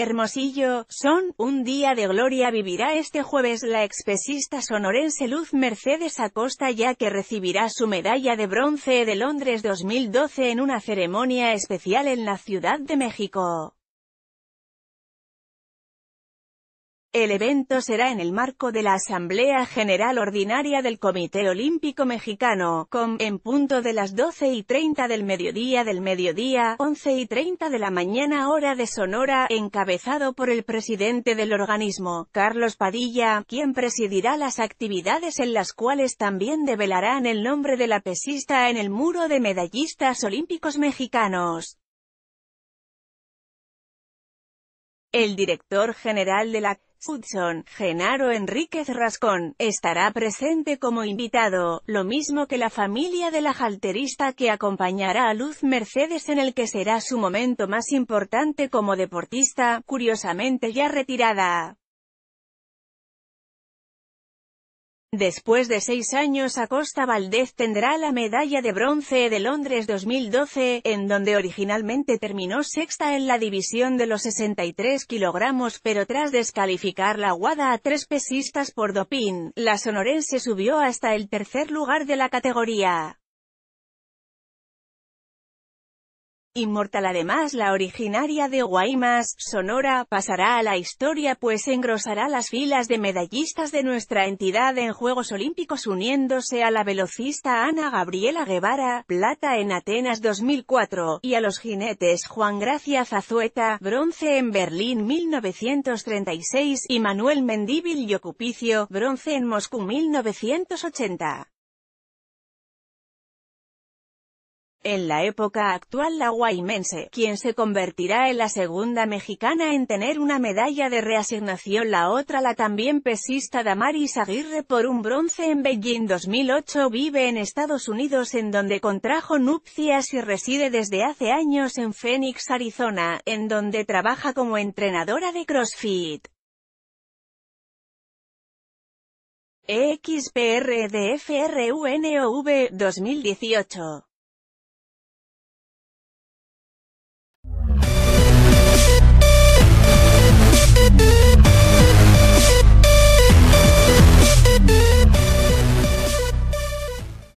Hermosillo, son, un día de gloria vivirá este jueves la expesista sonorense Luz Mercedes Acosta ya que recibirá su medalla de bronce de Londres 2012 en una ceremonia especial en la Ciudad de México. El evento será en el marco de la Asamblea General Ordinaria del Comité Olímpico Mexicano, con, en punto de las 12 y 30 del mediodía del mediodía, 11 y 30 de la mañana hora de Sonora, encabezado por el presidente del organismo, Carlos Padilla, quien presidirá las actividades en las cuales también develarán el nombre de la pesista en el muro de medallistas olímpicos mexicanos. El director general de la Hudson, Genaro Enríquez Rascón, estará presente como invitado, lo mismo que la familia de la halterista que acompañará a Luz Mercedes en el que será su momento más importante como deportista, curiosamente ya retirada. Después de seis años Acosta Valdez tendrá la medalla de bronce de Londres 2012, en donde originalmente terminó sexta en la división de los 63 kilogramos pero tras descalificar la guada a tres pesistas por Dopín, la sonorense subió hasta el tercer lugar de la categoría. Inmortal además la originaria de Guaymas, Sonora, pasará a la historia pues engrosará las filas de medallistas de nuestra entidad en Juegos Olímpicos uniéndose a la velocista Ana Gabriela Guevara, plata en Atenas 2004, y a los jinetes Juan Gracia Zazueta, bronce en Berlín 1936 y Manuel Mendíbil y Ocupicio, bronce en Moscú 1980. En la época actual la guaimense, quien se convertirá en la segunda mexicana en tener una medalla de reasignación la otra la también pesista Damaris Aguirre por un bronce en Beijing 2008 vive en Estados Unidos en donde contrajo nupcias y reside desde hace años en Phoenix, Arizona, en donde trabaja como entrenadora de CrossFit. EXPRDFRUNOV 2018